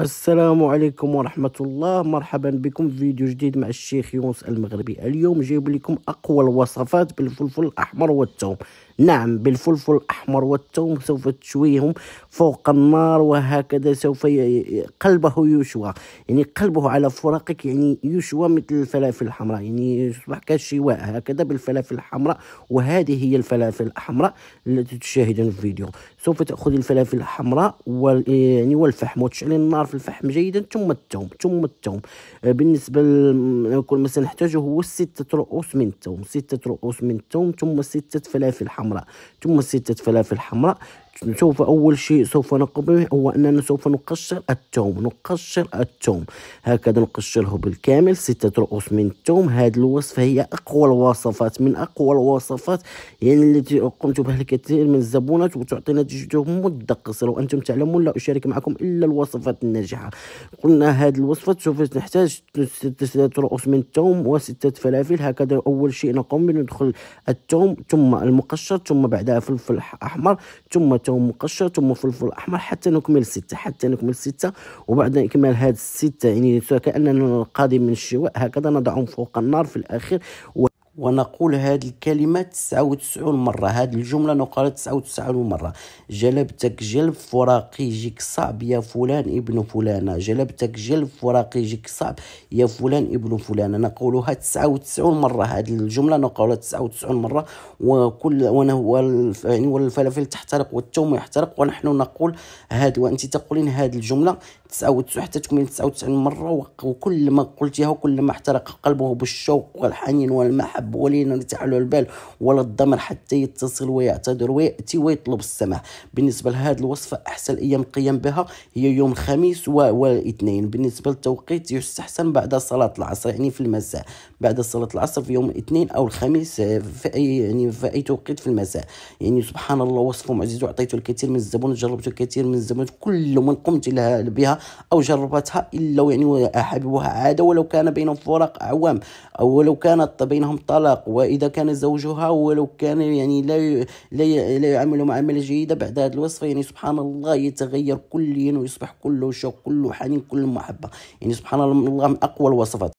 السلام عليكم ورحمة الله مرحبا بكم في فيديو جديد مع الشيخ يونس المغربي اليوم جايب لكم أقوى الوصفات بالفلفل الأحمر والثوم نعم بالفلفل الأحمر والثوم سوف تشويهم فوق النار وهكذا سوف قلبه يشوى يعني قلبه على فراقك يعني يشوى مثل الفلافل الحمراء يعني يصبح كالشواء هكذا بالفلافل الحمراء وهذه هي الفلافل الحمراء التي تشاهدون في الفيديو سوف تأخذ الفلافل الحمراء وال يعني والفحم وتشعل النار النار في الفحم جيدا ثم الثوم ثم الثوم آه، بالنسبه لكل ما سنحتاجه هو سته رؤوس من الثوم سته رؤوس من الثوم ثم سته فلافل حمراء ثم سته فلافل حمراء سوف أول شيء سوف نقوم به هو أننا سوف نقشر الثوم نقشر الثوم هكذا نقشره بالكامل ستة رؤوس من الثوم هذه الوصفة هي أقوى الوصفات من أقوى الوصفات يعني التي قمت بها الكثير من الزبونات وتعطينا تجربه مدة قصيرة وأنتم تعلمون لا أشارك معكم إلا الوصفات الناجحة قلنا هذه الوصفة سوف نحتاج ستة رؤوس من الثوم وستة فلافل هكذا أول شيء نقوم به ندخل الثوم ثم المقشر ثم بعدها فلفل أحمر ثم ثم مقشر ثم فلفل احمر حتى نكمل سته حتى نكمل سته وبعد اكمال هذه السته يعني كاننا القادم من الشواء هكذا نضعهم فوق النار في الاخير و ونقول هذه الكلمة 99 مرة هذه الجملة نقال 99 مرة جلبتك جلب يجيك صعب يا فلان ابن فلانة جلبتك جلب يجيك صعب يا فلان ابن فلانة نقولها 99 مرة هذه الجملة نقولها 99 مرة وكل يعني والفلافل تحترق والثوم يحترق ونحن نقول هذه وانت تقولين هذه الجملة 99 حتى تكمل 99 مرة وكل ما قلتيها وكل ما احترق قلبه بالشوق والحنين والمحبة الشعب ولينا نتعلو البال ولا الضمر حتى يتصل ويعتذر وياتي ويطلب السماح بالنسبه لهذه الوصفه احسن ايام القيام بها هي يوم الخميس والاثنين بالنسبه للتوقيت يستحسن بعد صلاه العصر يعني في المساء بعد صلاة العصر في يوم الاثنين أو الخميس آه، في أي يعني في أي توقيت في المساء يعني سبحان الله وصفه معجز وأعطيته الكثير من الزبون جربت الكثير من الزبون كل من قمت لها بها أو جربتها إلا يعني حبيبها عاد ولو كان بينهم فراق أعوام أو ولو كانت بينهم طلاق وإذا كان زوجها ولو كان يعني لا لا, لا يعامل معاملة جيدة بعد هذه الوصفة يعني سبحان الله يتغير كليا يعني ويصبح كله شوق كله حنين كله محبة يعني سبحان الله من أقوى الوصفات